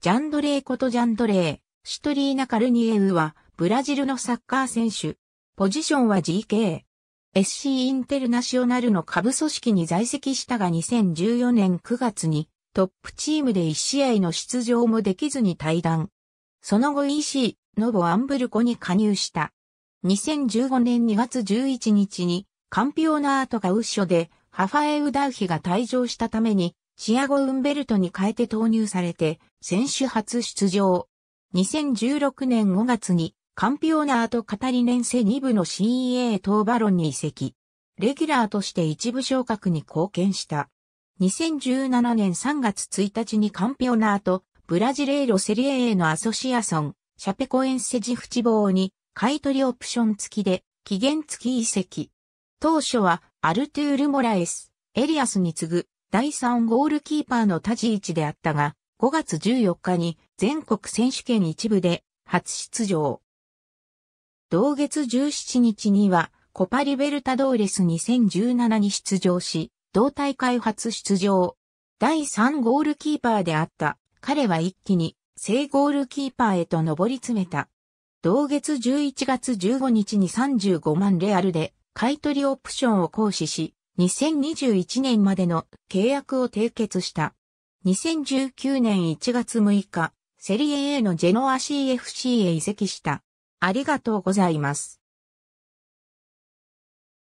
ジャンドレーことジャンドレー、シトリーナ・カルニエウは、ブラジルのサッカー選手。ポジションは GK。SC インテルナショナルの下部組織に在籍したが2014年9月に、トップチームで1試合の出場もできずに退団。その後 EC、ノボ・アンブルコに加入した。2015年2月11日に、カンピオナートがウッショで、ハファエウダウヒが退場したために、チアゴ・ウンベルトに変えて投入されて、選手初出場。2016年5月にカンピオナートカタリネンセ2部の CEA 東バロンに移籍。レギュラーとして一部昇格に貢献した。2017年3月1日にカンピオナート、ブラジレイロセリエ A のアソシアソン、シャペコエンセジフチボーに買い取りオプション付きで期限付き移籍。当初はアルトゥール・モラエス、エリアスに次ぐ第3ゴールキーパーの立ち位置であったが、5月14日に全国選手権一部で初出場。同月17日にはコパリベルタドーレス2017に出場し、同大会初出場。第3ゴールキーパーであった彼は一気に正ゴールキーパーへと上り詰めた。同月11月15日に35万レアルで買取オプションを行使し、2021年までの契約を締結した。2019年1月6日、セリエ A のジェノア CFC へ移籍した。ありがとうございます。